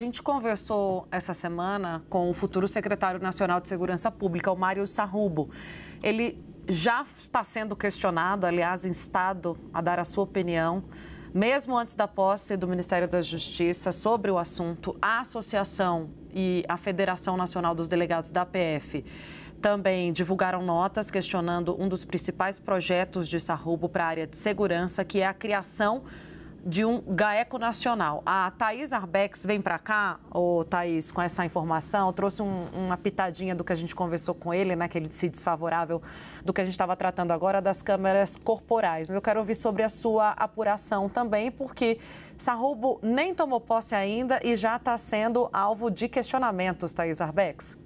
A gente conversou essa semana com o futuro secretário nacional de Segurança Pública, o Mário Sarrubo. Ele já está sendo questionado, aliás, instado a dar a sua opinião, mesmo antes da posse do Ministério da Justiça, sobre o assunto. A Associação e a Federação Nacional dos Delegados da PF também divulgaram notas questionando um dos principais projetos de Sarrubo para a área de segurança, que é a criação de de um GAECO nacional. A Thaís Arbex vem para cá, ô Thaís, com essa informação, trouxe um, uma pitadinha do que a gente conversou com ele, né, que ele disse desfavorável do que a gente estava tratando agora das câmeras corporais. Eu quero ouvir sobre a sua apuração também, porque Sarrubo nem tomou posse ainda e já está sendo alvo de questionamentos, Thaís Arbex.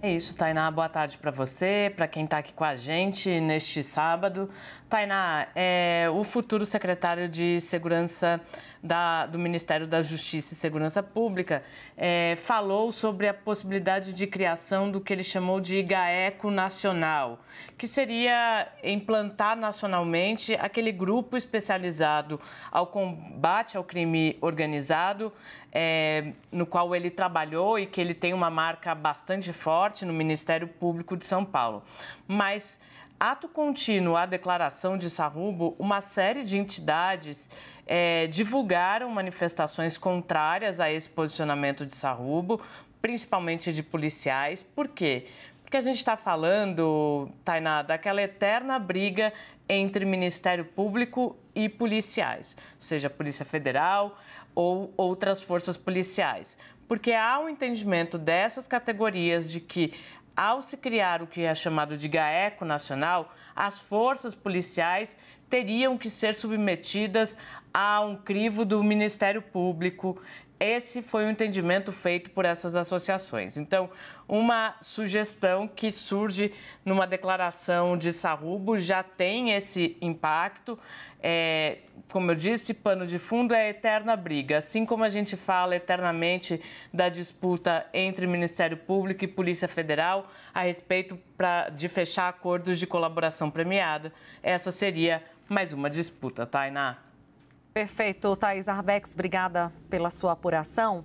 É isso, Tainá. Boa tarde para você, para quem está aqui com a gente neste sábado. Tainá, é, o futuro secretário de Segurança da, do Ministério da Justiça e Segurança Pública é, falou sobre a possibilidade de criação do que ele chamou de GAECO Nacional, que seria implantar nacionalmente aquele grupo especializado ao combate ao crime organizado, é, no qual ele trabalhou e que ele tem uma marca bastante forte morte no Ministério Público de São Paulo. Mas ato contínuo à declaração de Sarrubo, uma série de entidades é, divulgaram manifestações contrárias a esse posicionamento de Sarrubo, principalmente de policiais. Por quê? porque a gente está falando, Tainá, daquela eterna briga entre Ministério Público e policiais, seja Polícia Federal ou outras forças policiais. Porque há um entendimento dessas categorias de que ao se criar o que é chamado de GAECO nacional, as forças policiais teriam que ser submetidas a um crivo do Ministério Público. Esse foi o entendimento feito por essas associações. Então, uma sugestão que surge numa declaração de Sarrubo já tem esse impacto. É, como eu disse, pano de fundo é a eterna briga. Assim como a gente fala eternamente da disputa entre Ministério Público e Polícia Federal a respeito pra, de fechar acordos de colaboração premiada. Essa seria mais uma disputa, Tainá. Perfeito, Thais Arbex, obrigada pela sua apuração.